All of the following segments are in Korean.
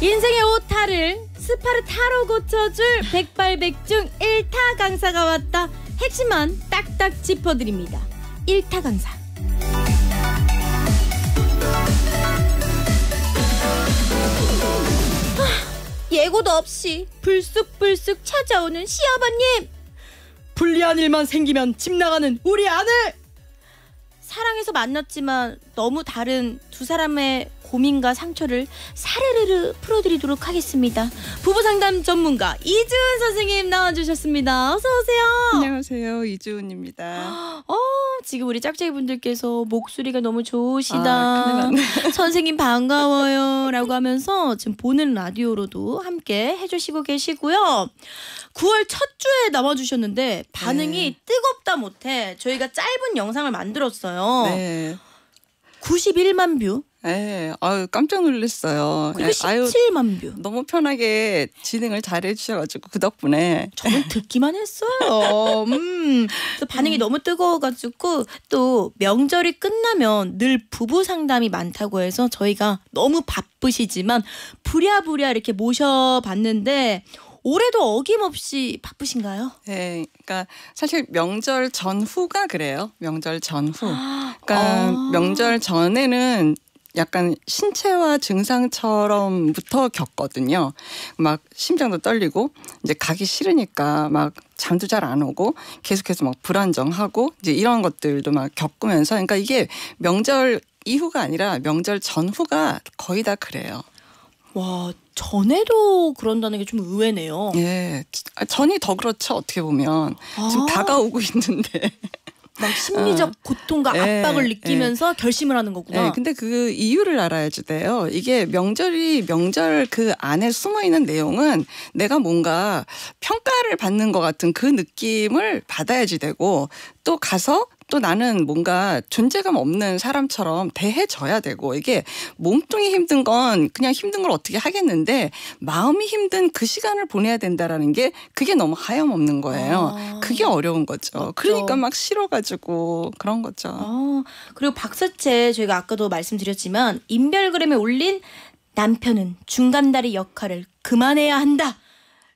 인생의 오타를 스파르타로 고쳐줄 백발백중 1타 강사가 왔다. 핵심만 딱딱 짚어드립니다. 1타 강사. 예고도 없이 불쑥불쑥 찾아오는 시아버님. 불리한 일만 생기면 집 나가는 우리 아들. 사랑해서 만났지만 너무 다른 두 사람의 고민과 상처를 사르르르 풀어드리도록 하겠습니다. 부부 상담 전문가 이주은 선생님 나와주셨습니다. 어서 오세요. 안녕하세요, 이주은입니다. 어, 지금 우리 짝짝이 분들께서 목소리가 너무 좋으시다. 아, 선생님 반가워요라고 하면서 지금 보는 라디오로도 함께 해주시고 계시고요. 9월 첫 주에 나와주셨는데 반응이 네. 뜨겁다 못해 저희가 짧은 영상을 만들었어요. 네. 91만 뷰. 예, 아유 깜짝 놀랐어요. 예, 그리고 17만 뷰. 너무 편하게 진행을 잘해 주셔가지고 그 덕분에 저는 듣기만 했어요. 음, 반응이 음. 너무 뜨거워가지고 또 명절이 끝나면 늘 부부 상담이 많다고 해서 저희가 너무 바쁘시지만 부랴부랴 이렇게 모셔봤는데 올해도 어김없이 바쁘신가요? 네, 그러니까 사실 명절 전후가 그래요. 명절 전후. 아, 그러니까 아. 명절 전에는 약간 신체와 증상처럼부터 겪거든요. 막 심장도 떨리고 이제 가기 싫으니까 막 잠도 잘 안 오고 계속해서 막 불안정하고 이제 이런 것들도 막 겪으면서 그러니까 이게 명절 이후가 아니라 명절 전후가 거의 다 그래요. 와 전에도 그런다는 게 좀 의외네요. 예. 아, 전이 더 그렇죠, 어떻게 보면. 아. 지금 다가오고 있는데. 막 심리적 어. 고통과 예, 압박을 예. 느끼면서 예. 결심을 하는 거구나. 예, 근데 그 이유를 알아야지 돼요. 이게 명절이 명절 그 안에 숨어 있는 내용은 내가 뭔가 평가를 받는 것 같은 그 느낌을 받아야지 되고 또 가서 또 나는 뭔가 존재감 없는 사람처럼 대해져야 되고 이게 몸뚱이 힘든 건 그냥 힘든 걸 어떻게 하겠는데 마음이 힘든 그 시간을 보내야 된다라는 게 그게 너무 하염없는 거예요. 아. 그게 어려운 거죠. 맞죠. 그러니까 막 싫어가지고 그런 거죠. 아. 그리고 박서채 저희가 아까도 말씀드렸지만 인별그램에 올린 남편은 중간다리 역할을 그만해야 한다.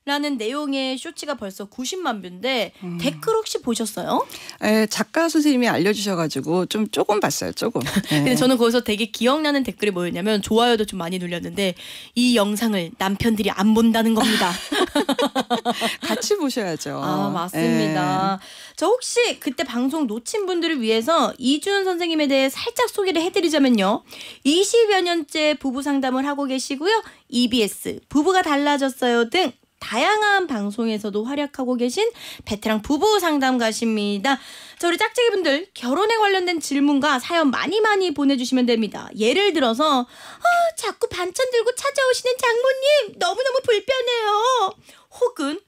라는 내용의 쇼츠가 벌써 90만 뷰인데 음. 댓글 혹시 보셨어요? 에, 작가 선생님이 알려주셔가지고 좀 조금 봤어요 조금. 근데 예. 저는 거기서 되게 기억나는 댓글이 뭐였냐면 좋아요도 좀 많이 눌렸는데 이 영상을 남편들이 안 본다는 겁니다. 같이 보셔야죠. 아 맞습니다. 에. 예. 저 혹시 그때 방송 놓친 분들을 위해서 이준 선생님에 대해 살짝 소개를 해드리자면요. 20여 년째 부부 상담을 하고 계시고요. EBS 부부가 달라졌어요 등 다양한 방송에서도 활약하고 계신 베테랑 부부 상담가십니다. 자, 우리 짝짓기분들 결혼에 관련된 질문과 사연 많이 많이 보내주시면 됩니다. 예를 들어서 아, 자꾸 반찬 들고 찾아오시는 장모님 너무너무 불편해요. 혹은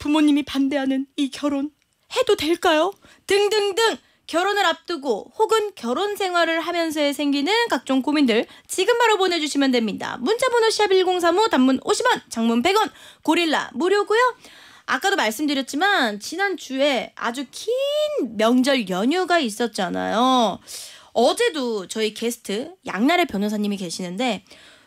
부모님이 반대하는 이 결혼 해도 될까요? 등등등 결혼을 앞두고 혹은 결혼 생활을 하면서 생기는 각종 고민들 지금 바로 보내주시면 됩니다. 문자번호 샵1035 단문 50원, 장문 100원, 고릴라 무료고요. 아까도 말씀드렸지만 지난주에 아주 긴 명절 연휴가 있었잖아요. 어제도 저희 게스트 양날의 변호사님이 계시는데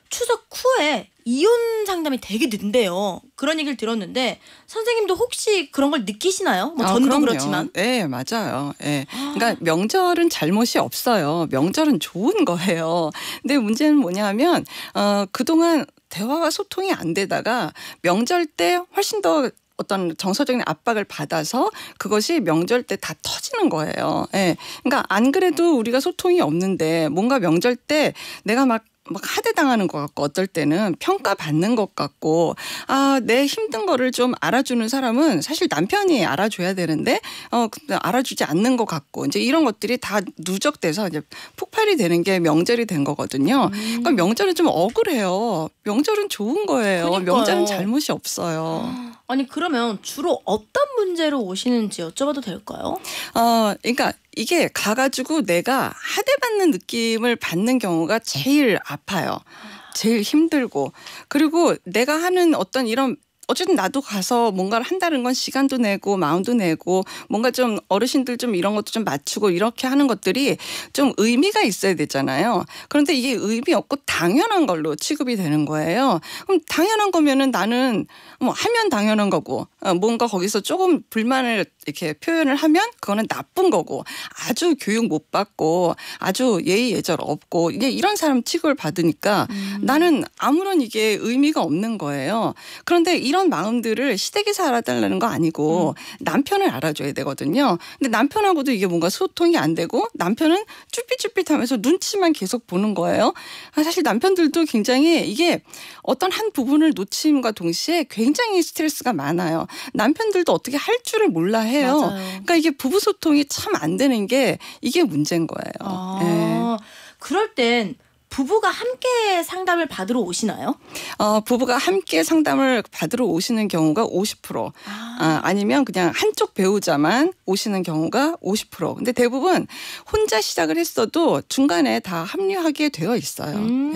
추석 후에 이혼 상담이 되게 는데요. 그런 얘기를 들었는데 선생님도 혹시 그런 걸 느끼시나요? 뭐 아, 전도 그럼요. 그렇지만. 네, 맞아요. 예. 네. 그러니까 명절은 잘못이 없어요. 명절은 좋은 거예요. 근데 문제는 뭐냐면 어 그동안 대화와 소통이 안 되다가 명절 때 훨씬 더 어떤 정서적인 압박을 받아서 그것이 명절 때 다 터지는 거예요. 예. 그러니까 안 그래도 우리가 소통이 없는데 뭔가 명절 때 내가 막막 하대당하는 것 같고 어떨 때는 평가받는 것 같고 아내 힘든 거를 좀 알아주는 사람은 사실 남편이 알아줘야 되는데 어 알아주지 않는 것 같고 이제 이런 것들이 다 누적돼서 이제 폭발이 되는 게 명절이 된 거거든요. 음. 그러니까 명절은 좀 억울해요. 명절은 좋은 거예요. 그러니까요. 명절은 잘못이 없어요. 아. 아니 그러면 주로 어떤 문제로 오시는지 여쭤봐도 될까요? 어, 그러니까 이게 가가지고 내가 하대받는 느낌을 받는 경우가 제일 아파요. 제일 힘들고 그리고 내가 하는 어떤 이런 어쨌든 나도 가서 뭔가를 한다는 건 시간도 내고 마음도 내고 뭔가 좀 어르신들 좀 이런 것도 좀 맞추고 이렇게 하는 것들이 좀 의미가 있어야 되잖아요. 그런데 이게 의미 없고 당연한 걸로 취급이 되는 거예요. 그럼 당연한 거면은 나는 뭐 하면 당연한 거고 어, 뭔가 거기서 조금 불만을 이렇게 표현을 하면 그거는 나쁜 거고 아주 교육 못 받고 아주 예의 예절 없고 이게 이런 사람 취급을 받으니까 음. 나는 아무런 이게 의미가 없는 거예요. 그런데 이런 마음들을 시댁에서 알아달라는 거 아니고 음. 남편을 알아줘야 되거든요. 근데 남편하고도 이게 뭔가 소통이 안 되고 남편은 쭈삣쭈삣하면서 눈치만 계속 보는 거예요. 아, 사실 남편들도 굉장히 이게 어떤 한 부분을 놓침과 동시에 굉장히 스트레스가 많아요. 남편들도 어떻게 할 줄을 몰라 해. 해요. 맞아요. 그러니까 이게 부부 소통이 참 안 되는 게 이게 문제인 거예요. 아, 네. 그럴 땐 부부가 함께 상담을 받으러 오시나요? 어, 부부가 함께 상담을 받으러 오시는 경우가 50%. 아. 아, 아니면 그냥 한쪽 배우자만 오시는 경우가 50%. 근데 대부분 혼자 시작을 했어도 중간에 다 합류하게 되어 있어요. 음.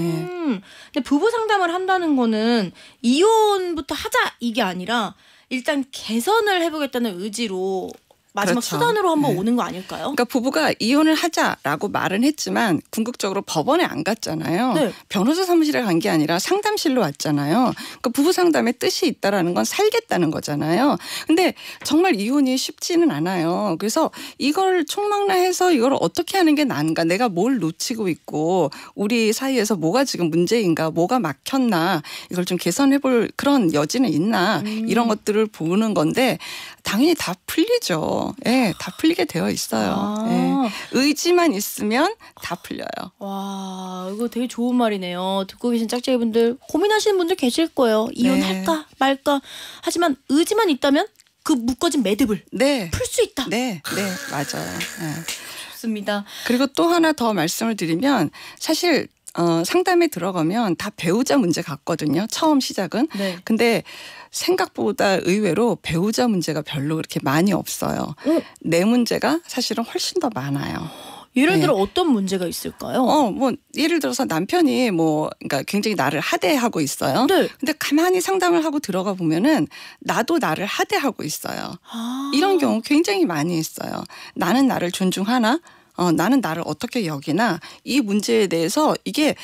네. 근데 부부 상담을 한다는 거는 이혼부터 하자 이게 아니라 일단 개선을 해보겠다는 의지로 마지막 그렇죠. 수단으로 한번 네. 오는 거 아닐까요? 그러니까 부부가 이혼을 하자라고 말은 했지만 궁극적으로 법원에 안 갔잖아요. 네. 변호사 사무실에 간 게 아니라 상담실로 왔잖아요. 그러니까 부부 상담의 뜻이 있다라는 건 살겠다는 거잖아요. 근데 정말 이혼이 쉽지는 않아요. 그래서 이걸 총망라해서 이걸 어떻게 하는 게 나은가? 내가 뭘 놓치고 있고 우리 사이에서 뭐가 지금 문제인가? 뭐가 막혔나? 이걸 좀 개선해 볼 그런 여지는 있나? 음. 이런 것들을 보는 건데 당연히 다 풀리죠. 예, 네, 다 풀리게 되어 있어요. 아. 네. 의지만 있으면 다 풀려요. 와, 이거 되게 좋은 말이네요. 듣고 계신 짝짝이 분들 고민하시는 분들 계실 거예요. 이혼할까 네. 말까. 하지만 의지만 있다면 그 묶어진 매듭을 네. 풀수 있다. 네, 네, 맞아요. 예. 좋습니다. 그리고 또 하나 더 말씀을 드리면 사실 어, 상담에 들어가면 다 배우자 문제 같거든요. 처음 시작은. 네. 근데 생각보다 의외로 배우자 문제가 별로 그렇게 많이 없어요. 응. 어? 내 문제가 사실은 훨씬 더 많아요. 예를 네. 들어 어떤 문제가 있을까요? 어, 뭐 예를 들어서 남편이 뭐 그러니까 굉장히 나를 하대하고 있어요. 네. 근데 가만히 상담을 하고 들어가 보면은 나도 나를 하대하고 있어요. 아. 이런 경우 굉장히 많이 있어요. 나는 나를 존중하나? 어, 나는 나를 어떻게 여기나 이 문제에 대해서 이게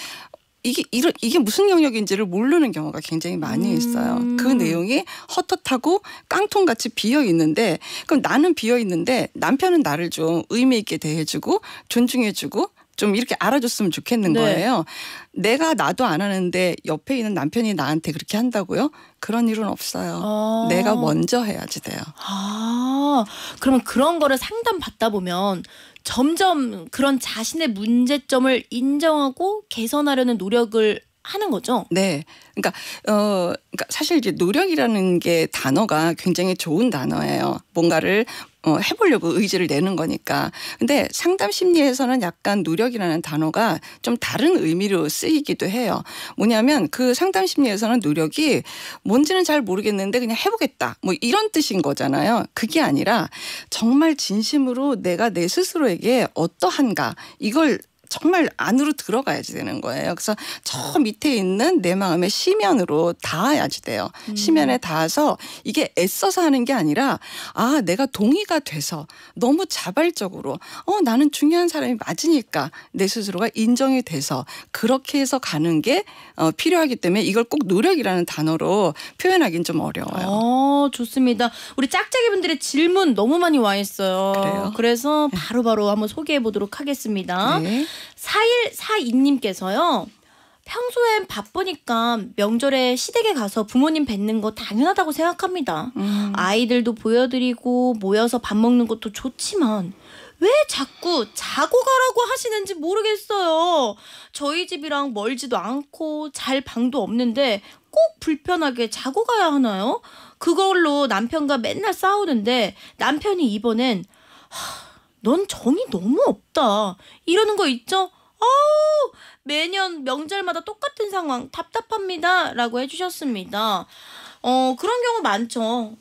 이게 이를 이게 무슨 영역인지를 모르는 경우가 굉장히 많이 음. 있어요. 음. 그 내용이 헛헛하고 깡통같이 비어 있는데 그럼 나는 비어 있는데 남편은 나를 좀 의미 있게 대해주고 존중해주고 좀 이렇게 알아줬으면 좋겠는 네. 거예요. 내가 나도 안 하는데 옆에 있는 남편이 나한테 그렇게 한다고요? 그런 일은 없어요. 아. 내가 먼저 해야지 돼요. 아, 그러면 그런 거를 상담 받다 보면 점점 그런 자신의 문제점을 인정하고 개선하려는 노력을 하는 거죠. 네. 그러니까 어 그러니까 사실 이제 노력이라는 게 단어가 굉장히 좋은 단어예요. 뭔가를 어, 해보려고 의지를 내는 거니까. 근데 상담 심리에서는 약간 노력이라는 단어가 좀 다른 의미로 쓰이기도 해요. 뭐냐면 그 상담 심리에서는 노력이 뭔지는 잘 모르겠는데 그냥 해보겠다. 뭐 이런 뜻인 거잖아요. 그게 아니라 정말 진심으로 내가 내 스스로에게 어떠한가 이걸 정말 안으로 들어가야지 되는 거예요. 그래서 저 밑에 있는 내 마음의 심연으로 닿아야지 돼요. 음. 시면에 닿아서 이게 애써서 하는 게 아니라 아 내가 동의가 돼서 너무 자발적으로 어 나는 중요한 사람이 맞으니까 내 스스로가 인정이 돼서 그렇게 해서 가는 게 어, 필요하기 때문에 이걸 꼭 노력이라는 단어로 표현하기는좀 어려워요. 어, 좋습니다. 우리 짝짝이 분들의 질문 너무 많이 와 있어요. 그래요? 그래서 네. 바로바로 바로 한번 소개해 보도록 하겠습니다. 네. 4142님께서요. 평소엔 바쁘니까 명절에 시댁에 가서 부모님 뵙는 거 당연하다고 생각합니다. 음. 아이들도 보여드리고 모여서 밥 먹는 것도 좋지만 왜 자꾸 자고 가라고 하시는지 모르겠어요. 저희 집이랑 멀지도 않고 잘 방도 없는데 꼭 불편하게 자고 가야 하나요? 그걸로 남편과 맨날 싸우는데 남편이 이번엔 하, 넌 정이 너무 없다. 이러는 거 있죠? 아우, 매년 명절마다 똑같은 상황, 답답합니다. 라고 해주셨습니다. 어, 그런 경우 많죠.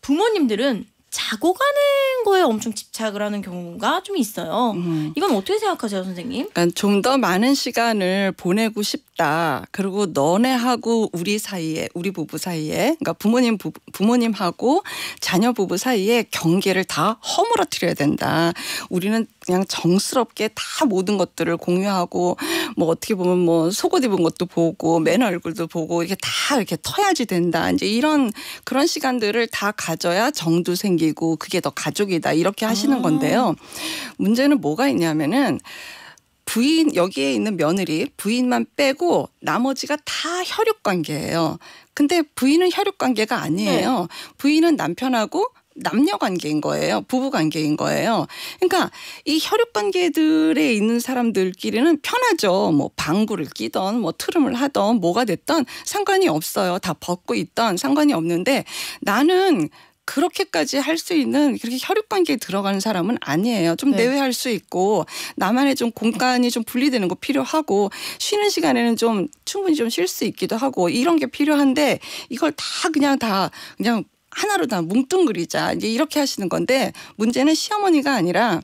부모님들은 자고 가는 거에 엄청 집착을 하는 경우가 좀 있어요. 음. 이건 어떻게 생각하세요, 선생님? 그러니까 좀더 많은 시간을 보내고 싶 싶다. 그리고 너네하고 우리 사이에 우리 부부 사이에 그러니까 부모님 부, 부모님하고 자녀 부부 사이에 경계를 다 허물어뜨려야 된다. 우리는 그냥 정스럽게 다 모든 것들을 공유하고 뭐 어떻게 보면 뭐 속옷 입은 것도 보고 맨 얼굴도 보고 이렇게 다 이렇게 터야지 된다. 이제 이런 그런 시간들을 다 가져야 정도 생기고 그게 더 가족이다. 이렇게 하시는 아. 건데요. 문제는 뭐가 있냐면은 부인 여기에 있는 며느리 부인만 빼고 나머지가 다 혈육 관계예요. 근데 부인은 혈육 관계가 아니에요. 네. 부인은 남편하고 남녀 관계인 거예요. 부부 관계인 거예요. 그러니까 이 혈육 관계들에 있는 사람들끼리는 편하죠. 뭐 방구를 끼던 뭐 트름을 하던 뭐가 됐던 상관이 없어요. 다 벗고 있던 상관이 없는데 나는 그렇게까지 할 수 있는 그렇게 혈육 관계에 들어가는 사람은 아니에요. 좀 네. 내외할 수 있고 나만의 좀 공간이 좀 분리되는 거 필요하고 쉬는 시간에는 좀 충분히 좀 쉴 수 있기도 하고 이런 게 필요한데 이걸 다 그냥 다 그냥 하나로 다 뭉뚱그리자 이제 이렇게 하시는 건데 문제는 시어머니가 아니라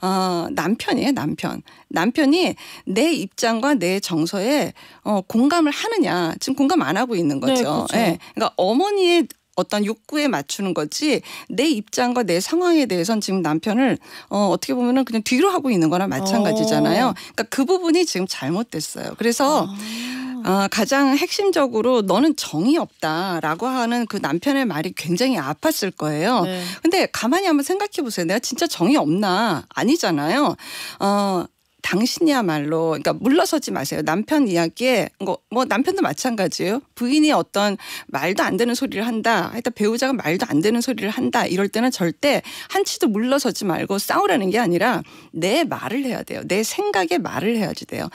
어, 남편이에요 남편 남편이 내 입장과 내 정서에 어, 공감을 하느냐 지금 공감 안 하고 있는 네, 거죠. 네, 그렇죠. 예. 그러니까 어머니의 어떤 욕구에 맞추는 거지 내 입장과 내 상황에 대해선 지금 남편을 어, 어떻게 보면은 그냥 뒤로 하고 있는 거나 마찬가지잖아요. 어. 그러니까 그 부분이 지금 잘못됐어요. 그래서 어. 어, 가장 핵심적으로 너는 정이 없다라고 하는 그 남편의 말이 굉장히 아팠을 거예요. 네. 근데 가만히 한번 생각해 보세요. 내가 진짜 정이 없나? 아니잖아요. 어, 당신이야말로 그러니까 물러서지 마세요. 남편 이야기에 뭐, 뭐 남편도 마찬가지예요. 부인이 어떤 말도 안 되는 소리를 한다. 하여튼 배우자가 말도 안 되는 소리를 한다. 이럴 때는 절대 한치도 물러서지 말고 싸우라는 게 아니라 내 말을 해야 돼요. 내 생각에 말을 해야지 돼요.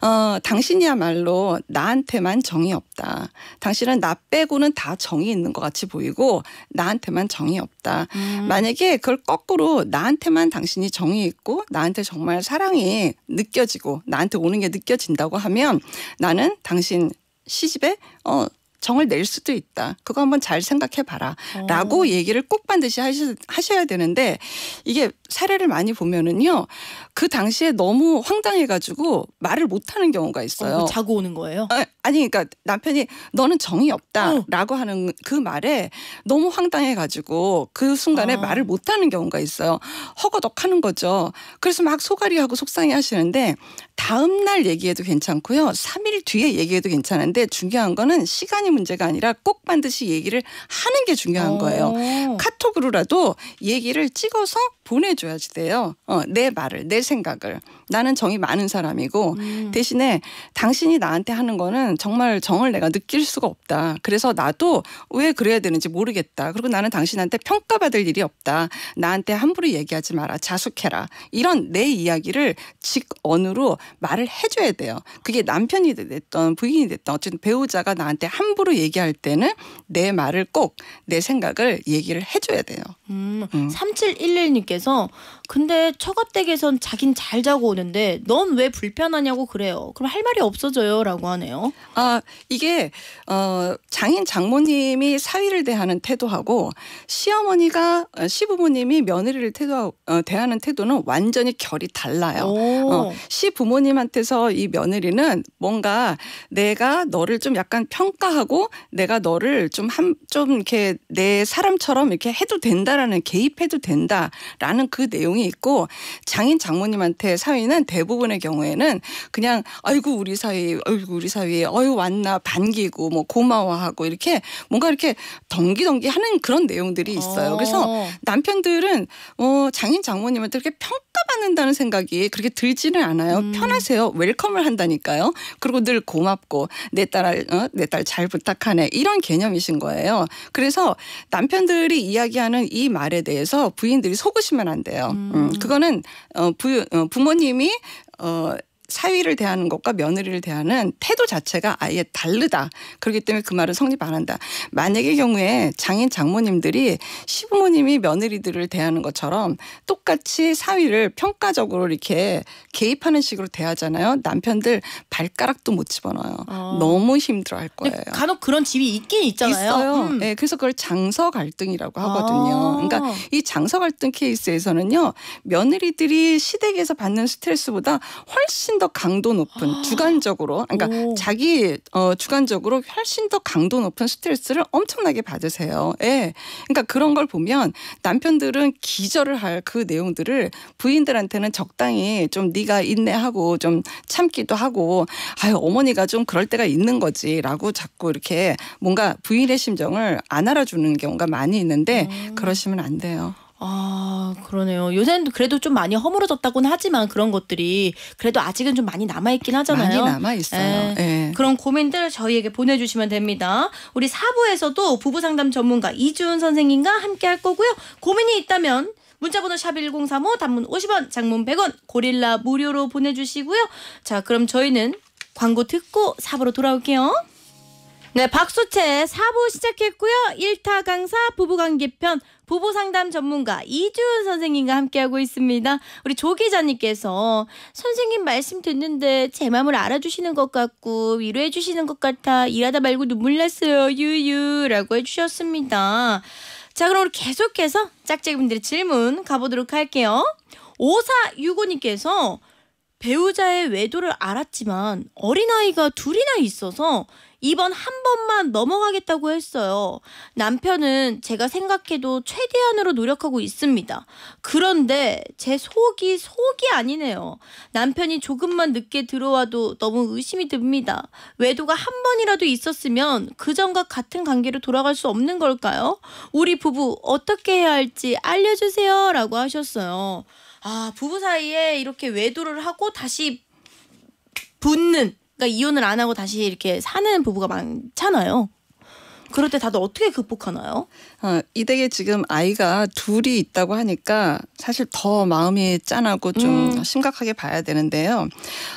어, 당신이야말로 나한테만 정이 없다. 당신은 나 빼고는 다 정이 있는 것 같이 보이고 나한테만 정이 없다. 없다. 음. 만약에 그걸 거꾸로 나한테만 당신이 정이 있고 나한테 정말 사랑이 느껴지고 나한테 오는 게 느껴진다고 하면 나는 당신 시집에 어 정을 낼 수도 있다. 그거 한번 잘 생각해 봐라. 어. 라고 얘기를 꼭 반드시 하셔, 하셔야 되는데 이게 사례를 많이 보면은요. 그 당시에 너무 황당해 가지고 말을 못 하는 경우가 있어요. 어, 뭐 자고 오는 거예요? 아, 아니 그러니까 남편이 너는 정이 없다라고 어. 하는 그 말에 너무 황당해 가지고 그 순간에 아. 말을 못 하는 경우가 있어요. 허거덕 하는 거죠. 그래서 막소가이하고 속상해 하시는데 다음 날 얘기해도 괜찮고요. 3일 뒤에 얘기해도 괜찮은데 중요한 거는 시간이 문제가 아니라 꼭 반드시 얘기를 하는 게 중요한 어. 거예요. 카톡으로라도 얘기를 찍어서 보내줘야지 돼요. 어, 내 말을, 내 생각을. 나는 정이 많은 사람이고 음. 대신에 당신이 나한테 하는 거는 정말 정을 내가 느낄 수가 없다. 그래서 나도 왜 그래야 되는지 모르겠다. 그리고 나는 당신한테 평가받을 일이 없다. 나한테 함부로 얘기하지 마라. 자숙해라. 이런 내 이야기를 직언으로 말을 해줘야 돼요. 그게 남편이 됐던 부인이 됐던 어쨌든 배우자가 나한테 함부로 얘기할 때는 내 말을 꼭 내 생각을 얘기를 해줘야 돼요. 음, 음. 3711님께서 근데 처가댁에선 자긴 잘 자고 오는데 넌 왜 불편하냐고 그래요. 그럼 할 말이 없어져요라고 하네요. 아 이게 어, 장인 장모님이 사위를 대하는 태도하고 시어머니가 어, 시부모님이 며느리를 태도 어, 대하는 태도는 완전히 결이 달라요. 어, 시부모님한테서 이 며느리는 뭔가 내가 너를 좀 약간 평가하고 내가 너를 좀한좀 좀 이렇게 내 사람처럼 이렇게 해도 된다라는 개입해도 된다라는 그 내용이 있고 장인 장모님한테 사위는 정치인 대부분의 경우에는 그냥 아이고 우리 사회 아이고 우리 사이에 어유 왔나 반기고 뭐 고마워하고 이렇게 뭔가 이렇게 덩기덩기 하는 그런 내용들이 있어요. 그래서 어. 남편들은 어 장인 장모님한테 이렇게 평가받는다는 생각이 그렇게 들지는 않아요. 음. 편하세요. 웰컴을 한다니까요. 그리고 늘 고맙고 내딸내딸잘 어, 부탁하네 이런 개념이신 거예요. 그래서 남편들이 이야기하는 이 말에 대해서 부인들이 속으시면 안 돼요. 음. 음. 그거는 어, 부, 어, 부모님 Me. Uh, 사위를 대하는 것과 며느리를 대하는 태도 자체가 아예 다르다. 그렇기 때문에 그 말은 성립 안 한다. 만약의 경우에 장인 장모님들이 시부모님이 며느리들을 대하는 것처럼 똑같이 사위를 평가적으로 이렇게 개입하는 식으로 대하잖아요. 남편들 발가락도 못 집어넣어요. 아. 너무 힘들어할 거예요. 간혹 그런 집이 있긴 있잖아요. 있어요. 음. 네, 그래서 그걸 장서 갈등이라고 하거든요. 아. 그러니까 이 장서 갈등 케이스에서는요, 며느리들이 시댁에서 받는 스트레스보다 훨씬 훨씬 더 강도 높은 아. 주관적으로 그러니까 오. 자기 어, 주관적으로 훨씬 더 강도 높은 스트레스를 엄청나게 받으세요. 예. 그러니까 그런 걸 보면 남편들은 기절을 할 그 내용들을 부인들한테는 적당히 좀 네가 인내하고 좀 참기도 하고 아유 어머니가 좀 그럴 때가 있는 거지라고 자꾸 이렇게 뭔가 부인의 심정을 안 알아주는 경우가 많이 있는데 음. 그러시면 안 돼요. 아, 그러네요. 요새는 그래도 좀 많이 허물어졌다고는 하지만 그런 것들이 그래도 아직은 좀 많이 남아있긴 하잖아요. 많이 남아있어요. 예. 예. 그런 고민들 저희에게 보내주시면 됩니다. 우리 4부에서도 부부 상담 전문가 이주은 선생님과 함께 할 거고요. 고민이 있다면 문자번호 샵 1035, 단문 50원, 장문 100원, 고릴라 무료로 보내주시고요. 자, 그럼 저희는 광고 듣고 4부로 돌아올게요. 네, 박수채 4부 시작했고요. 1타 강사 부부관계편 부부상담 전문가 이주은 선생님과 함께하고 있습니다. 우리 조 기자님께서 선생님 말씀 듣는데 제 마음을 알아주시는 것 같고 위로해 주시는 것 같아 일하다 말고 눈물 났어요. 유유라고 해주셨습니다. 자, 그럼 우리 계속해서 짝짝이분들의 질문 가보도록 할게요. 5465님께서 배우자의 외도를 알았지만 어린아이가 둘이나 있어서 이번 한 번만 넘어가겠다고 했어요. 남편은 제가 생각해도 최대한으로 노력하고 있습니다. 그런데 제 속이 속이 아니네요. 남편이 조금만 늦게 들어와도 너무 의심이 듭니다. 외도가 한 번이라도 있었으면 그전과 같은 관계로 돌아갈 수 없는 걸까요? 우리 부부 어떻게 해야 할지 알려주세요. 라고 하셨어요. 아, 부부 사이에 이렇게 외도를 하고 다시 붙는 그러니까 이혼을 안 하고 다시 이렇게 사는 부부가 많잖아요. 그럴 때 다들 어떻게 극복하나요? 어, 이 댁에 지금 아이가 둘이 있다고 하니까 사실 더 마음이 짠하고 좀 음. 심각하게 봐야 되는데요.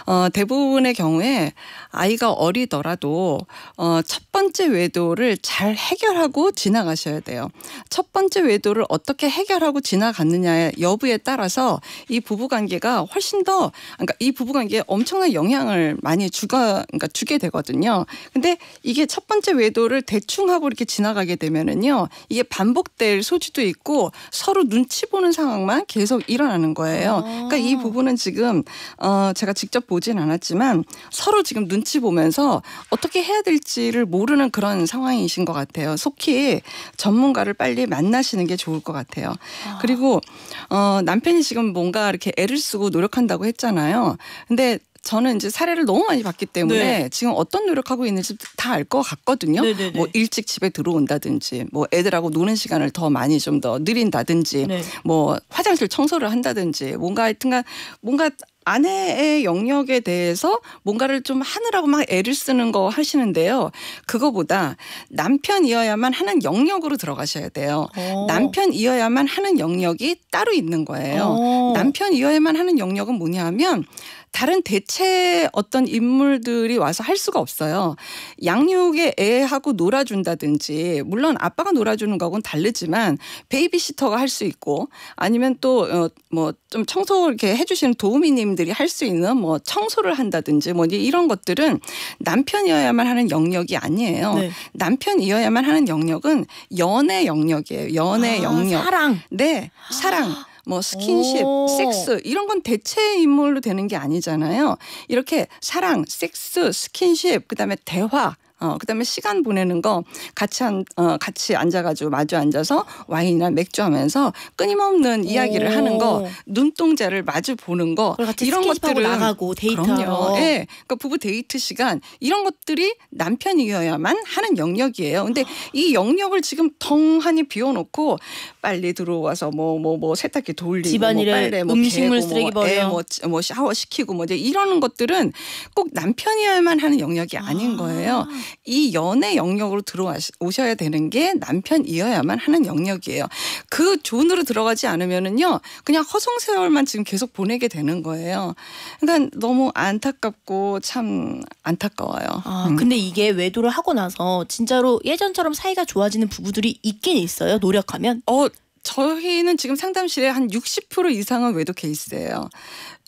어, 대부분의 경우에 아이가 어리더라도 어, 첫 번째 외도를 잘 해결하고 지나가셔야 돼요. 첫 번째 외도를 어떻게 해결하고 지나갔느냐의 여부에 따라서 이 부부 관계가 훨씬 더 그러니까 이 부부 관계에 엄청난 영향을 많이 주가 그러니까 주게 되거든요. 근데 이게 첫 번째 외도를 대충 퉁퉁하고 이렇게 지나가게 되면은요 이게 반복될 소지도 있고 서로 눈치 보는 상황만 계속 일어나는 거예요. 아. 그러니까 이 부분은 지금 어 제가 직접 보진 않았지만 서로 지금 눈치 보면서 어떻게 해야 될지를 모르는 그런 상황이신 것 같아요. 속히 전문가를 빨리 만나시는 게 좋을 것 같아요. 아. 그리고 어 남편이 지금 뭔가 이렇게 애를 쓰고 노력한다고 했잖아요. 근데 저는 이제 사례를 너무 많이 봤기 때문에 네. 지금 어떤 노력하고 있는지 다 알 것 같거든요. 네네네. 네, 네. 뭐 일찍 집에 들어온다든지 뭐 애들하고 노는 시간을 더 많이 좀 더 늘린다든지 네. 뭐 화장실 청소를 한다든지 뭔가 하여튼간 뭔가 아내의 영역에 대해서 뭔가를 좀 하느라고 막 애를 쓰는 거 하시는데요. 그거보다 남편이어야만 하는 영역으로 들어가셔야 돼요. 오. 어. 남편이어야만 하는 영역이 따로 있는 거예요. 오. 어. 남편이어야만 하는 영역은 뭐냐 하면 다른 대체 어떤 인물들이 와서 할 수가 없어요. 양육의 애하고 놀아준다든지 물론 아빠가 놀아주는 거하고는 다르지만 베이비시터가 할 수 있고 아니면 또 뭐좀 어, 청소 이렇게 해주시는 도우미님들이 할 수 있는 뭐 청소를 한다든지 뭐 이런 것들은 남편이어야만 하는 영역이 아니에요. 네. 남편이어야만 하는 영역은 연애 영역이에요. 연애 아, 영역. 사랑. 네, 아, 사랑. 뭐 스킨십, 오. 섹스 이런 건 대체 인물로 되는 게 아니잖아요. 이렇게 사랑, 섹스, 스킨십, 그다음에 대화 어, 그다음에 시간 보내는 거 같이 한, 어, 같이 앉아가지고 마주 앉아서 와인이나 맥주 하면서 끊임없는 이야기를 오. 하는 거, 눈동자를 마주 보는 거 이런 것들을 나가고 데이트하러. 예. 그러니까 부부 데이트 시간 이런 것들이 남편이어야만 하는 영역이에요. 근데 이 영역을 지금 덩하니 비워놓고 빨리 들어와서 뭐 뭐뭐 뭐, 뭐 세탁기 돌리고 집안일에 뭐 빨래 뭐 음식물 뭐 쓰레기 뭐 버려 예, 뭐, 뭐 샤워 시키고 뭐 이제 이러는 것들은 꼭 남편이어야만 하는 영역이 아닌 아. 거예요. 아. 이 연애 영역으로 들어오셔야 되는 게 남편이어야만 하는 영역이에요. 그 존으로 들어가지 않으면은요, 그냥 허송 세월만 지금 계속 보내게 되는 거예요. 그러니까 너무 안타깝고 참 안타까워요. 아, 음. 근데 이게 외도를 하고 나서 진짜로 예전처럼 사이가 좋아지는 부부들이 있긴 있어요. 노력하면. 어, 저희는 지금 상담실에 한 60% 이상은 외도 케이스예요.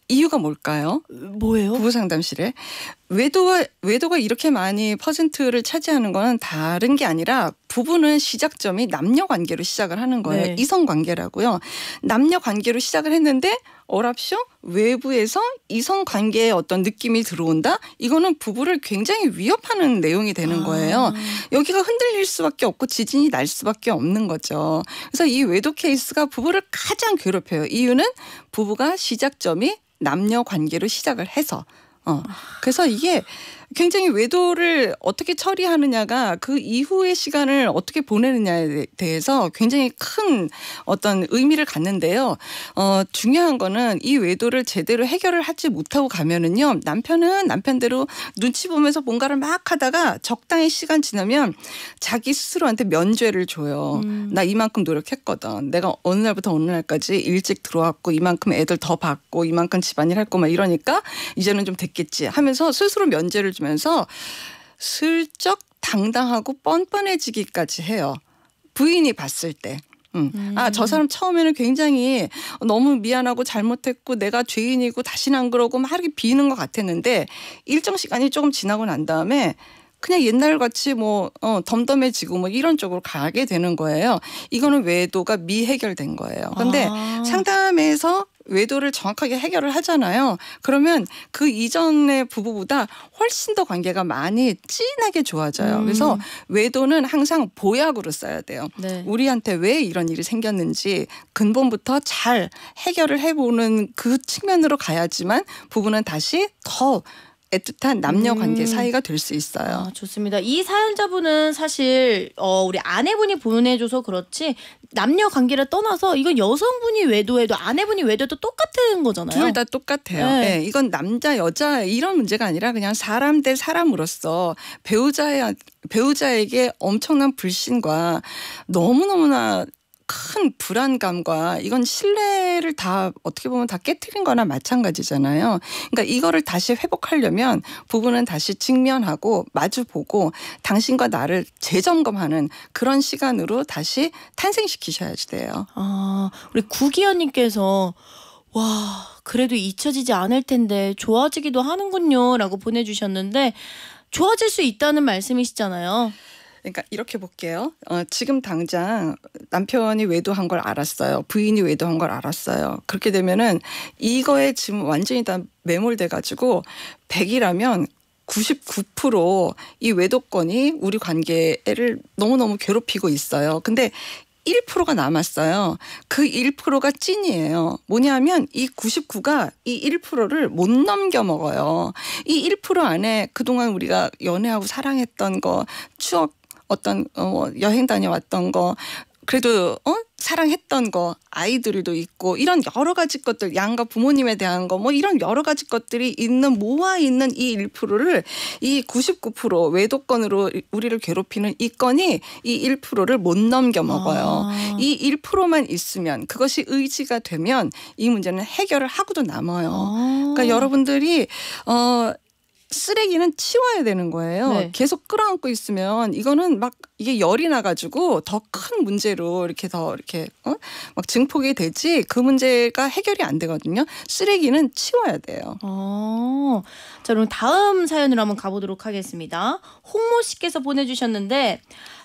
이유가 뭘까요? 뭐예요? 부부 상담실에 외도가 외도가 이렇게 많이 퍼센트를 차지하는 건 다른 게 아니라 부부는 시작점이 남녀 관계로 시작을 하는 거예요. 네. 이성 관계라고요. 남녀 관계로 시작을 했는데 어랍쇼 외부에서 이성 관계의 어떤 느낌이 들어온다. 이거는 부부를 굉장히 위협하는 내용이 되는 아. 거예요. 아. 여기가 흔들릴 수밖에 없고 지진이 날 수밖에 없는 거죠. 그래서 이 외도 케이스가 부부를 가장 괴롭혀요. 이유는 부부가 시작점이 남녀 관계로 시작을 해서 어. 그래서 이게 굉장히 외도를 어떻게 처리하느냐가 그 이후의 시간을 어떻게 보내느냐에 대해서 굉장히 큰 어떤 의미를 갖는데요. 어, 중요한 거는 이 외도를 제대로 해결을 하지 못하고 가면은요. 남편은 남편대로 눈치 보면서 뭔가를 막 하다가 적당히 시간 지나면 자기 스스로한테 면죄를 줘요. 음. 나 이만큼 노력했거든. 내가 어느 날부터 어느 날까지 일찍 들어왔고 이만큼 애들 더 받고 이만큼 집안일 할 거만 이러니까 이제는 좀 됐겠지 하면서 스스로 면죄를 좀 들어면서 슬쩍 당당하고 뻔뻔해지기까지 해요. 부인이 봤을 때. 음. 음. 아, 저 사람 처음에는 굉장히 너무 미안하고 잘못했고 내가 죄인이고 다시는 안 그러고 막 이렇게 비는 것 같았는데 일정 시간이 조금 지나고 난 다음에 그냥 옛날 같이 뭐 어, 덤덤해지고 뭐 이런 쪽으로 가게 되는 거예요. 이거는 외도가 미해결된 거예요. 근데 아. 상담에서 외도를 정확하게 해결을 하잖아요. 그러면 그 이전의 부부보다 훨씬 더 관계가 많이 진하게 좋아져요. 음. 그래서 외도는 항상 보약으로 써야 돼요. 네. 우리한테 왜 이런 일이 생겼는지 근본부터 잘 해결을 해보는 그 측면으로 가야지만 부부는 다시 더 애틋한 남녀 관계 음. 사이가 될 수 있어요. 아, 좋습니다. 이 사연자분은 사실 어, 우리 아내분이 보내줘서 그렇지 남녀 관계를 떠나서 이건 여성분이 외도해도 아내분이 외도해도 똑같은 거잖아요. 둘 다 똑같아요. 네. 네. 이건 남자 여자 이런 문제가 아니라 그냥 사람 대 사람으로서 배우자의 배우자에게 엄청난 불신과 너무 너무나 큰 불안감과 이건 신뢰를 다 어떻게 보면 다 깨뜨린 거나 마찬가지잖아요. 그러니까 이거를 다시 회복하려면 부부는 다시 직면하고 마주보고 당신과 나를 재점검하는 그런 시간으로 다시 탄생시키셔야지 돼요. 아, 우리 구기현님께서 와, 그래도 잊혀지지 않을 텐데 좋아지기도 하는군요 라고 보내주셨는데 좋아질 수 있다는 말씀이시잖아요. 그러니까 이렇게 볼게요. 어, 지금 당장 남편이 외도한 걸 알았어요. 부인이 외도한 걸 알았어요. 그렇게 되면은 이거에 지금 완전히 다 매몰돼 가지고 100이라면 99%이 외도권이 우리 관계를 너무너무 괴롭히고 있어요. 근데 1%가 남았어요. 그 1%가 찐이에요. 뭐냐면 이 99가 이 1%를 못 넘겨 먹어요. 이 1% 안에 그동안 우리가 연애하고 사랑했던 거, 추억 어떤 어, 여행 다녀왔던 거 그래도 어 사랑했던 거 아이들도 있고 이런 여러 가지 것들 양가 부모님에 대한 거 뭐 이런 여러 가지 것들이 있는 모아 있는 이 1%를 이 99% 외도권으로 우리를 괴롭히는 이 건이 이 1%를 못 넘겨 먹어요. 아. 이 1%만 있으면 그것이 의지가 되면 이 문제는 해결을 하고도 남아요. 아. 그러니까 여러분들이 어 쓰레기는 치워야 되는 거예요. 네. 계속 끌어안고 있으면 이거는 막 이게 열이 나가지고 더 큰 문제로 이렇게 더 이렇게 어? 막 증폭이 되지 그 문제가 해결이 안 되거든요. 쓰레기는 치워야 돼요. 어. 자 그럼 다음 사연으로 한번 가보도록 하겠습니다. 홍모 씨께서 보내주셨는데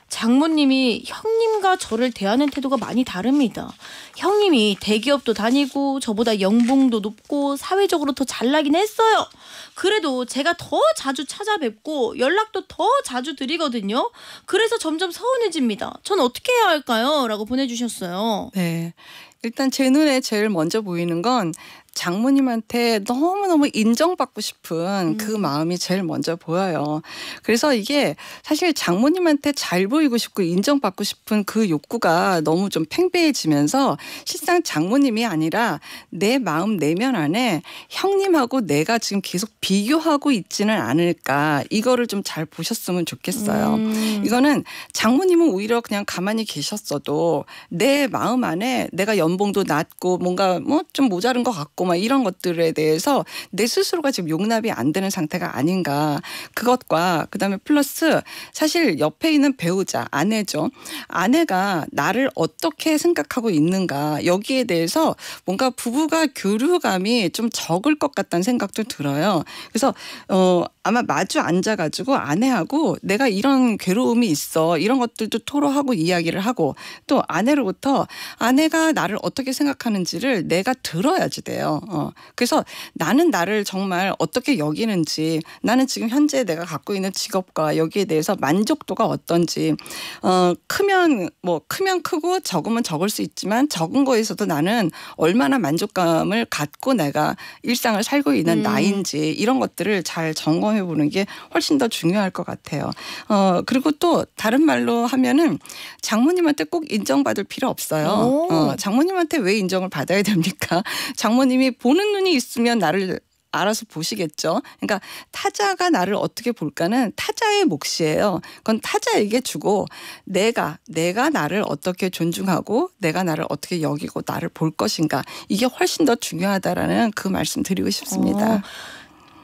장모님이 형님과 저를 대하는 태도가 많이 다릅니다. 형님이 대기업도 다니고 저보다 연봉도 높고 사회적으로 더 잘나긴 했어요. 그래도 제가 더 자주 찾아뵙고 연락도 더 자주 드리거든요. 그래서 점점 서운해집니다. 전 어떻게 해야 할까요? 라고 보내주셨어요. 네. 일단 제 눈에 제일 먼저 보이는 건 장모님한테 너무너무 인정받고 싶은 음. 그 마음이 제일 먼저 보여요. 그래서 이게 사실 장모님한테 잘 보이고 싶고 인정받고 싶은 그 욕구가 너무 좀 팽배해지면서 실상 장모님이 아니라 내 마음 내면 안에 형님하고 내가 지금 계속 비교하고 있지는 않을까 이거를 좀 잘 보셨으면 좋겠어요. 음. 이거는 장모님은 오히려 그냥 가만히 계셨어도 내 마음 안에 내가 연봉도 낮고 뭔가 뭐 좀 모자른 것 같고 막 이런 것들에 대해서 내 스스로가 지금 용납이 안 되는 상태가 아닌가 그것과 그다음에 플러스 사실 옆에 있는 배우자 아내죠 아내가 나를 어떻게 생각하고 있는가 여기에 대해서 뭔가 부부가 교류감이 좀 적을 것 같다는 생각도 들어요 그래서 어 아마 마주 앉아가지고 아내하고 내가 이런 괴로움이 있어 이런 것들도 토로하고 이야기를 하고 또 아내로부터 아내가 나를 어떻게 생각하는지를 내가 들어야지 돼요. 거예요. 어. 그래서 나는 나를 정말 어떻게 여기는지 나는 지금 현재 내가 갖고 있는 직업과 여기에 대해서 만족도가 어떤지 어, 크면 뭐 크면 크고 적으면 적을 수 있지만 적은 거에서도 나는 얼마나 만족감을 갖고 내가 일상을 살고 있는 음. 나인지 이런 것들을 잘 점검해 보는 게 훨씬 더 중요할 것 같아요. 어, 그리고 또 다른 말로 하면은 장모님한테 꼭 인정받을 필요 없어요. 어, 장모님한테 왜 인정을 받아야 됩니까? 장모님 하나님이 보는 눈이 있으면 나를 알아서 보시겠죠. 그러니까 타자가 나를 어떻게 볼까는 타자의 몫이에요. 그건 타자에게 주고 내가 내가 나를 어떻게 존중하고 내가 나를 어떻게 여기고 나를 볼 것인가 이게 훨씬 더 중요하다라는 그 말씀 드리고 싶습니다. 어,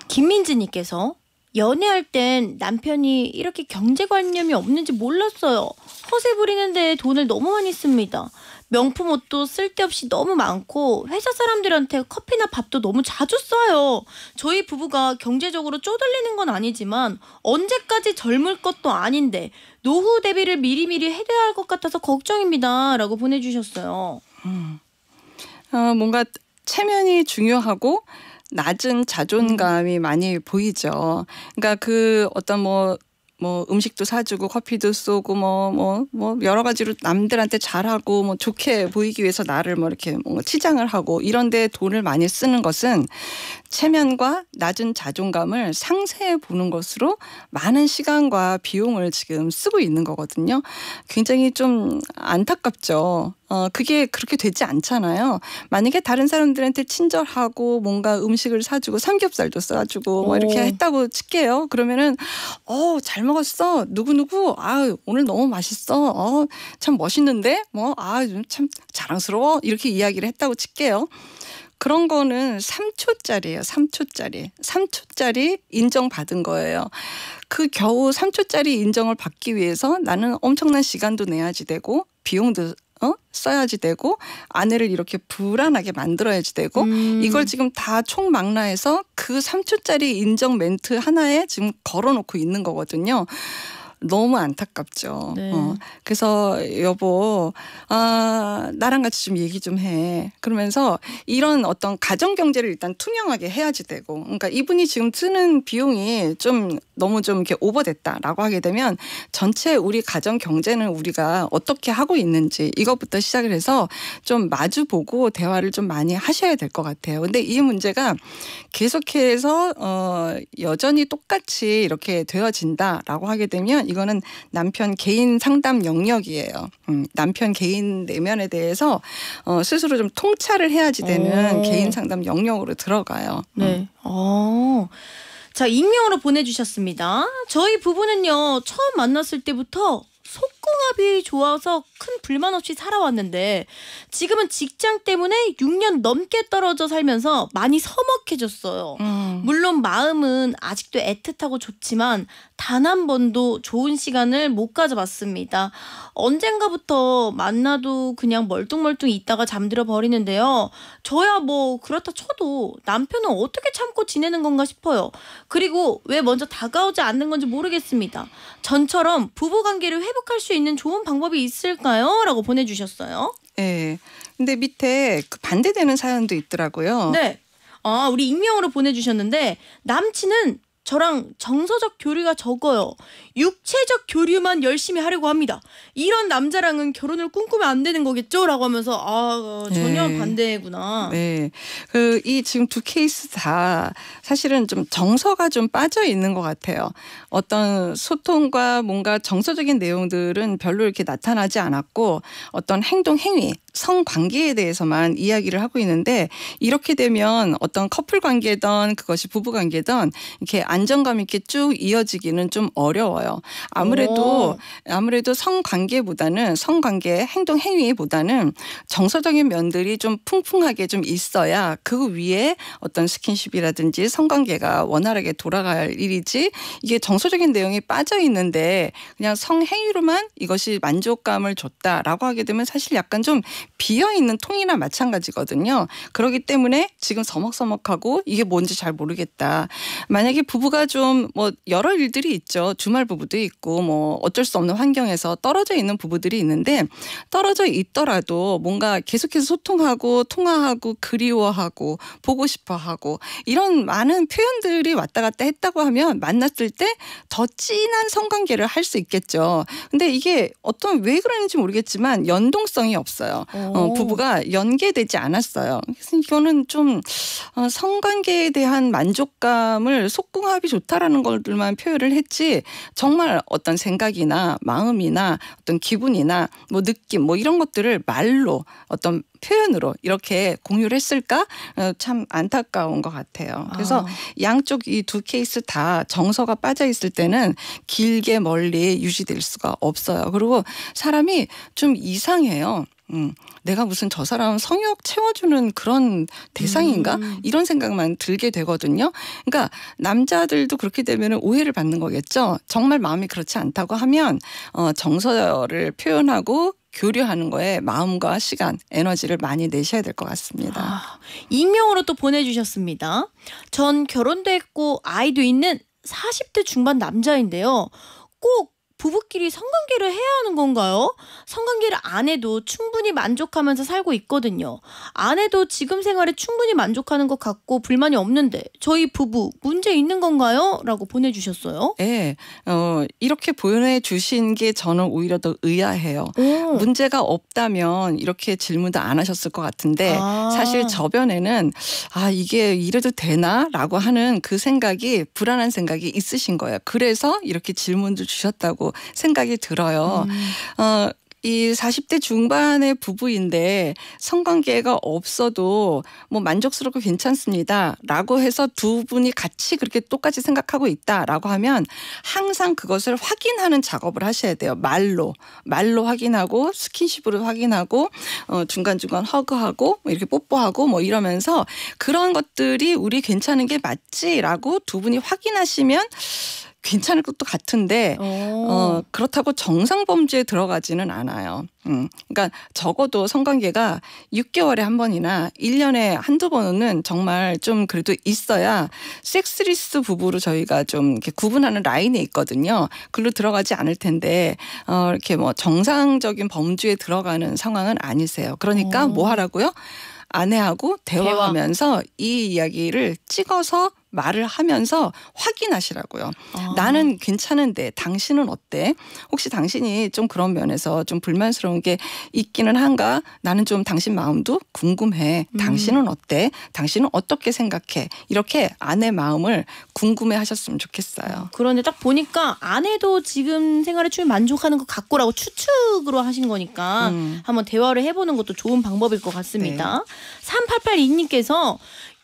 김민지님께서 연애할 땐 남편이 이렇게 경제관념이 없는지 몰랐어요. 허세 부리는데 돈을 너무 많이 씁니다. 명품 옷도 쓸데없이 너무 많고 회사 사람들한테 커피나 밥도 너무 자주 써요. 저희 부부가 경제적으로 쪼들리는 건 아니지만 언제까지 젊을 것도 아닌데 노후 대비를 미리미리 해야 할 것 같아서 걱정입니다. 라고 보내주셨어요. 음. 어, 뭔가 체면이 중요하고 낮은 자존감이 많이 보이죠. 그러니까 그 어떤 뭐뭐 음식도 사주고 커피도 쏘고 뭐뭐뭐 뭐, 뭐 여러 가지로 남들한테 잘하고 뭐 좋게 보이기 위해서 나를 뭐 이렇게 뭔가 치장을 하고 이런데 돈을 많이 쓰는 것은 체면과 낮은 자존감을 상세해 보는 것으로 많은 시간과 비용을 지금 쓰고 있는 거거든요. 굉장히 좀 안타깝죠. 어, 그게 그렇게 되지 않잖아요. 만약에 다른 사람들한테 친절하고 뭔가 음식을 사주고 삼겹살도 싸주고 뭐 이렇게 했다고 칠게요. 그러면은 어, 잘 먹었어. 누구누구. 아, 오늘 너무 맛있어. 어, 참 멋있는데? 뭐, 아, 참 자랑스러워. 이렇게 이야기를 했다고 칠게요. 그런 거는 3초짜리예요. 3초짜리. 3초짜리 인정받은 거예요. 그 겨우 3초짜리 인정을 받기 위해서 나는 엄청난 시간도 내야지 되고 비용도 어? 써야지 되고 아내를 이렇게 불안하게 만들어야지 되고 음. 이걸 지금 다 총망라해서 그 3초짜리 인정 멘트 하나에 지금 걸어놓고 있는 거거든요. 너무 안타깝죠. 네. 어. 그래서 여보, 아, 나랑 같이 좀 얘기 좀 해. 그러면서 이런 어떤 가정 경제를 일단 투명하게 해야지 되고, 그러니까 이분이 지금 쓰는 비용이 좀 너무 좀 이렇게 오버됐다라고 하게 되면 전체 우리 가정 경제는 우리가 어떻게 하고 있는지 이것부터 시작을 해서 좀 마주 보고 대화를 좀 많이 하셔야 될 것 같아요. 근데 이 문제가 계속해서 어 여전히 똑같이 이렇게 되어진다라고 하게 되면 이거는 남편 개인 상담 영역이에요. 음, 남편 개인 내면에 대해서 어, 스스로 좀 통찰을 해야지 되는 오. 어. 개인 상담 영역으로 들어가요. 음. 네. 음. 자, 익명으로 보내주셨습니다. 저희 부부는요, 처음 만났을 때부터 속궁합이 좋아서 큰 불만 없이 살아왔는데 지금은 직장 때문에 6년 넘게 떨어져 살면서 많이 서먹해졌어요. 음. 물론 마음은 아직도 애틋하고 좋지만 단한 번도 좋은 시간을 못 가져봤습니다. 언젠가부터 만나도 그냥 멀뚱멀뚱 있다가 잠들어 버리는데요. 저야 뭐 그렇다 쳐도 남편은 어떻게 참고 지내는 건가 싶어요. 그리고 왜 먼저 다가오지 않는 건지 모르겠습니다. 전처럼 부부 관계를 회복할 수 있는 좋은 방법이 있을까요? 라고 보내주셨어요. 네. 근데 밑에 그 반대되는 사연도 있더라고요. 네. 아, 우리 익명으로 보내주셨는데 남친은 저랑 정서적 교류가 적어요. 육체적 교류만 열심히 하려고 합니다. 이런 남자랑은 결혼을 꿈꾸면 안 되는 거겠죠? 라고 하면서, 아, 전혀 네. 반대구나. 네. 그, 이 지금 두 케이스 다 사실은 좀 정서가 좀 빠져 있는 것 같아요. 어떤 소통과 뭔가 정서적인 내용들은 별로 이렇게 나타나지 않았고 어떤 행동, 행위, 성 관계에 대해서만 이야기를 하고 있는데 이렇게 되면 어떤 커플 관계든 그것이 부부 관계든 이렇게 안정감 있게 쭉 이어지기는 좀 어려워요. 아무래도 오. 아무래도 성관계보다는 성관계 행동 행위보다는 정서적인 면들이 좀 풍풍하게 좀 있어야 그 위에 어떤 스킨십이라든지 성관계가 원활하게 돌아갈 일이지 이게 정서적인 내용이 빠져 있는데 그냥 성행위로만 이것이 만족감을 줬다라고 하게 되면 사실 약간 좀 비어 있는 통이나 마찬가지거든요. 그러기 때문에 지금 서먹서먹하고 이게 뭔지 잘 모르겠다. 만약에 부부 부부가 좀 뭐 여러 일들이 있죠. 주말 부부도 있고 뭐 어쩔 수 없는 환경에서 떨어져 있는 부부들이 있는데 떨어져 있더라도 뭔가 계속해서 소통하고 통화하고 그리워하고 보고 싶어하고 이런 많은 표현들이 왔다 갔다 했다고 하면 만났을 때 더 진한 성관계를 할 수 있겠죠. 근데 이게 어떤 왜 그러는지 모르겠지만 연동성이 없어요. 어, 부부가 연계되지 않았어요. 그래서 이거는 좀 어, 성관계에 대한 만족감을 속궁하 화합이 좋다라는 것들만 표현을 했지 정말 어떤 생각이나 마음이나 어떤 기분이나 뭐 느낌 뭐 이런 것들을 말로 어떤 표현으로 이렇게 공유를 했을까 어, 참 안타까운 것 같아요. 그래서 아. 양쪽 이 두 케이스 다 정서가 빠져 있을 때는 길게 멀리 유지될 수가 없어요. 그리고 사람이 좀 이상해요. 음. 내가 무슨 저 사람 성욕 채워주는 그런 대상인가 음. 음. 이런 생각만 들게 되거든요. 그러니까 남자들도 그렇게 되면 오해를 받는 거겠죠. 정말 마음이 그렇지 않다고 하면 어, 정서를 표현하고 교류하는 거에 마음과 시간, 에너지를 많이 내셔야 될 것 같습니다. 아, 익명으로 또 보내주셨습니다. 전 결혼도 했고 아이도 있는 40대 중반 남자인데요. 꼭 부부끼리 성관계를 해야 하는 건가요? 성관계를 안 해도 충분히 만족하면서 살고 있거든요. 안 해도 지금 생활에 충분히 만족하는 것 같고 불만이 없는데 저희 부부 문제 있는 건가요? 라고 보내주셨어요. 네. 어, 이렇게 보내주신 게 저는 오히려 더 의아해요. 오. 문제가 없다면 이렇게 질문도 안 하셨을 것 같은데 아. 사실 저변에는 아, 이게 이래도 되나? 라고 하는 그 생각이 불안한 생각이 있으신 거예요. 그래서 이렇게 질문도 주셨다고 생각이 들어요. 음. 어, 이 40대 중반의 부부인데 성관계가 없어도 뭐 만족스럽고 괜찮습니다. 라고 해서 두 분이 같이 그렇게 똑같이 생각하고 있다라고 하면 항상 그것을 확인하는 작업을 하셔야 돼요. 말로. 말로 확인하고 스킨십으로 확인하고 어, 중간중간 허그하고 뭐 이렇게 뽀뽀하고 뭐 이러면서 그런 것들이 우리 괜찮은 게 맞지라고 두 분이 확인하시면 괜찮을 것도 같은데 어, 그렇다고 정상 범죄에 들어가지는 않아요. 음, 그러니까 적어도 성관계가 6개월에 한 번이나 1년에 한두 번은 정말 좀 그래도 있어야 섹스리스 부부로 저희가 좀 이렇게 구분하는 라인에 있거든요. 글로 들어가지 않을 텐데 어, 이렇게 뭐 정상적인 범죄에 들어가는 상황은 아니세요. 그러니까 오. 뭐 하라고요? 아내하고 대화하면서 대화. 이 이야기를 찍어서 말을 하면서 확인하시라고요. 아. 나는 괜찮은데 당신은 어때? 혹시 당신이 좀 그런 면에서 좀 불만스러운 게 있기는 한가? 나는 좀 당신 마음도 궁금해. 음. 당신은 어때? 당신은 어떻게 생각해? 이렇게 아내 마음을 궁금해 하셨으면 좋겠어요. 음, 그런데 딱 보니까 아내도 지금 생활에 충분히 만족하는 것 같고라고 추측으로 하신 거니까 음. 한번 대화를 해보는 것도 좋은 방법일 것 같습니다. 네. 3882님께서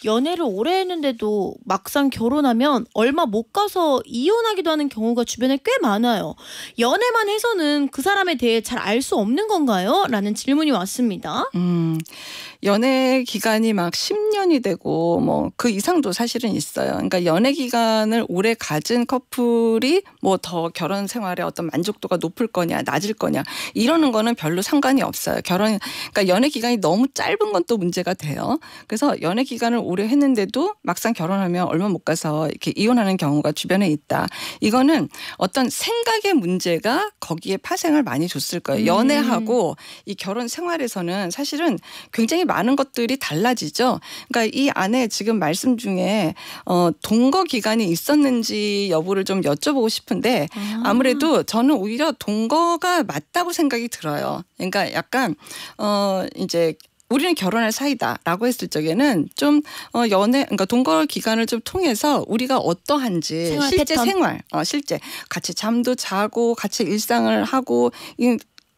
연애를 오래 했는데도 막상 결혼하면 얼마 못 가서 이혼하기도 하는 경우가 주변에 꽤 많아요. 연애만 해서는 그 사람에 대해 잘 알 수 없는 건가요? 라는 질문이 왔습니다. 음, 연애 기간이 막 10년이 되고 뭐 그 이상도 사실은 있어요. 그러니까 연애 기간을 오래 가진 커플이 뭐 더 결혼 생활에 어떤 만족도가 높을 거냐 낮을 거냐 이러는 거는 별로 상관이 없어요. 결혼 그러니까 연애 기간이 너무 짧은 건 또 문제가 돼요. 그래서 연애 기간을 오래 했는데도 막상 결혼하면 얼마 못 가서 이렇게 이혼하는 경우가 주변에 있다. 이거는 어떤 생각의 문제가 거기에 파생을 많이 줬을 거예요. 음. 연애하고 이 결혼 생활에서는 사실은 굉장히 많은 것들이 달라지죠. 그러니까 이 안에 지금 말씀 중에 어 동거 기간이 있었는지 여부를 좀 여쭤보고 싶은데 아. 아무래도 저는 오히려 동거가 맞다고 생각이 들어요. 그러니까 약간 어 이제 우리는 결혼할 사이다라고 했을 적에는 좀 어, 연애 그러니까 동거 기간을 좀 통해서 우리가 어떠한지 생활 실제 패턴. 생활 어, 실제 같이 잠도 자고 같이 일상을 하고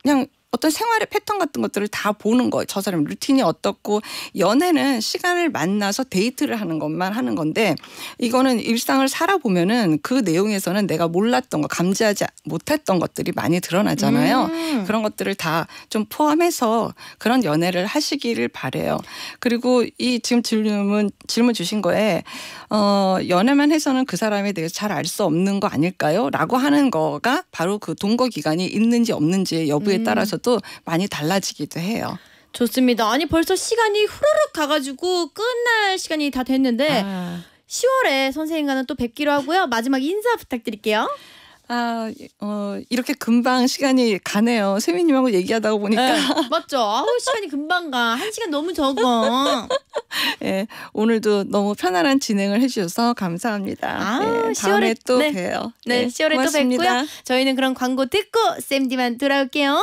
그냥 어떤 생활의 패턴 같은 것들을 다 보는 거예요. 저 사람 루틴이 어떻고 연애는 시간을 만나서 데이트를 하는 것만 하는 건데 이거는 일상을 살아보면은 그 내용에서는 내가 몰랐던 거 감지하지 못했던 것들이 많이 드러나잖아요. 음. 그런 것들을 다 좀 포함해서 그런 연애를 하시기를 바래요. 그리고 이 지금 질문 질문 주신 거에 어 연애만 해서는 그 사람에 대해서 잘 알 수 없는 거 아닐까요? 라고 하는 거가 바로 그 동거 기간이 있는지 없는지의 여부에 음. 따라서 속에서도 많이 달라지기도 해요. 좋습니다. 아니 벌써 시간이 후루룩 가가지고 끝날 시간이 다 됐는데 아. 10월에 선생님과는 또 뵙기로 하고요. 마지막 인사 부탁드릴게요. 아, 어, 이렇게 금방 시간이 가네요. 세미님하고 얘기하다 보니까. 네, 맞죠. 아우, 시간이 금방 가. 한 시간 너무 적어. 예, 오늘도 너무 편안한 진행을 해주셔서 감사합니다. 아, 네, 예, 10월에 또 네. 봬요. 네, 네 예, 10월에 고맙습니다. 또 뵙고요. 저희는 그런 광고 듣고 쌤디만 돌아올게요.